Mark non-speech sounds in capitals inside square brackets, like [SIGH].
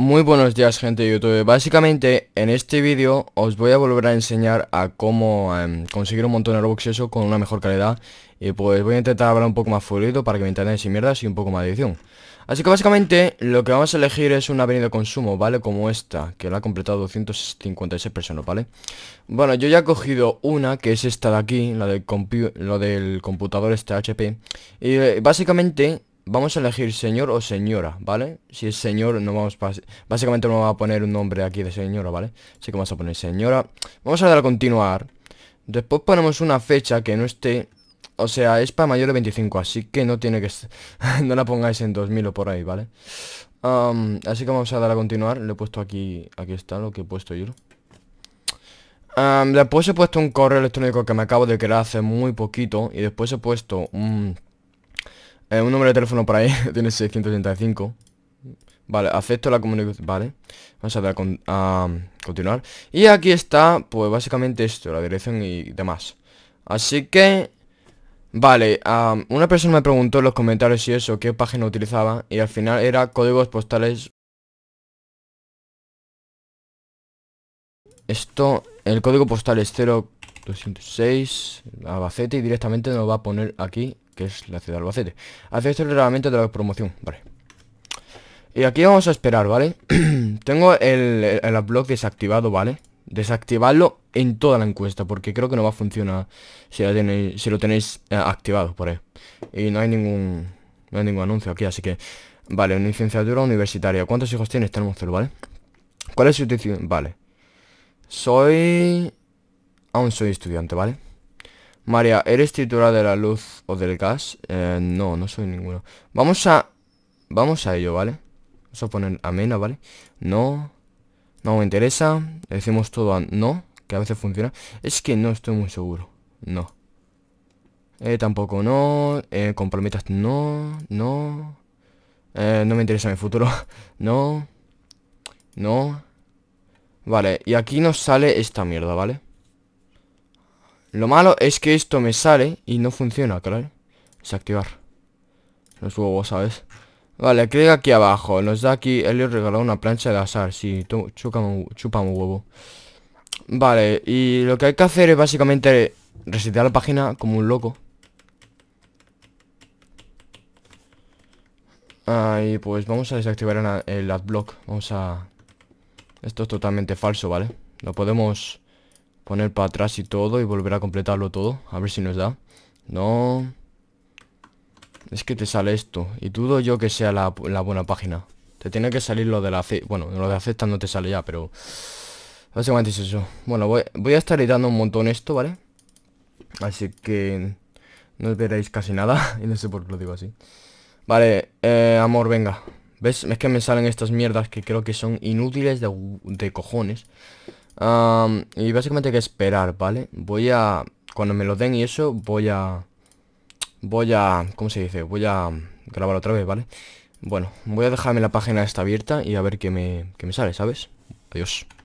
Muy buenos días gente de YouTube, básicamente en este vídeo os voy a volver a enseñar a cómo em, conseguir un montón de Robux eso con una mejor calidad Y pues voy a intentar hablar un poco más fluido para que me entendáis sin mierdas y un poco más de edición Así que básicamente lo que vamos a elegir es una avenida de consumo, ¿vale? Como esta, que la ha completado 256 personas, ¿vale? Bueno, yo ya he cogido una, que es esta de aquí, la del, del computador este HP Y eh, básicamente Vamos a elegir señor o señora, ¿vale? Si es señor, no vamos a... Básicamente no vamos a poner un nombre aquí de señora, ¿vale? Así que vamos a poner señora. Vamos a dar a continuar. Después ponemos una fecha que no esté... O sea, es para mayor de 25, así que no tiene que... [LAUGHS] no la pongáis en 2000 o por ahí, ¿vale? Um, así que vamos a dar a continuar. Le he puesto aquí... Aquí está lo que he puesto yo. Um, después he puesto un correo electrónico que me acabo de crear hace muy poquito. Y después he puesto un... Eh, un número de teléfono por ahí. [LAUGHS] Tiene 635. Vale, acepto la comunicación. Vale. Vamos a, ver, a continuar. Y aquí está, pues básicamente esto, la dirección y demás. Así que... Vale, una persona me preguntó en los comentarios si eso, qué página utilizaba, y al final era códigos postales... Esto, el código postal es 0206, Abacete y directamente nos va a poner aquí que es la ciudad de Albacete. Hacer el reglamento de la promoción, vale. Y aquí vamos a esperar, ¿vale? [CLEARS THROAT] Tengo el, blog desactivado, ¿vale? Desactivarlo en toda la encuesta, porque creo que no va a funcionar si, lo tenéis eh, activado por ahí. Y no hay ningún no hay ningún anuncio aquí, así que... Vale, una licenciatura universitaria. ¿Cuántos hijos tienes? Tenemos cero, ¿vale? ¿Cuál es su edición? Vale. Soy... Aún soy estudiante, ¿vale? María, ¿eres titular de la luz o del gas? Eh, no, no soy ninguno. Vamos a... Vamos a ello, ¿vale? Vamos a poner amena, ¿vale? No. No me interesa. Le decimos todo a no, que a veces funciona. Es que no estoy muy seguro. No. Eh, tampoco no. Eh, comprometas no. No. Eh, no me interesa mi futuro. [LAUGHS] no. No. Vale, y aquí nos sale esta mierda, ¿vale? Lo malo es que esto me sale y no funciona, claro. Desactivar. Los huevos, ¿sabes? Vale, clic aquí abajo. Nos da aquí, ha regalado una plancha de azar. Sí, chupa un huevo. Vale, y lo que hay que hacer es básicamente resetear la página como un loco. Ahí, pues vamos a desactivar el adblock. Vamos a... Esto es totalmente falso, ¿vale? Lo podemos poner para atrás y todo y volver a completarlo todo. A ver si nos da. No. Es que te sale esto. Y dudo yo que sea la, buena página. Te tiene que salir lo de la... Bueno, lo de acepta no te sale ya, pero... Básicamente es eso. Bueno, voy, a estar editando un montón esto, ¿vale? Así que... No veréis casi nada. [LAUGHS] y no sé por qué lo digo así. Vale, eh, amor, venga. ¿Ves? Es que me salen estas mierdas que creo que son inútiles de, de cojones y básicamente hay que esperar, ¿vale? Voy a... Cuando me lo den y eso, voy a... Voy a... ¿Cómo se dice? Voy a grabar otra vez, ¿vale? Bueno, voy a dejarme la página esta abierta y a ver qué me, qué me sale, ¿sabes? Adiós.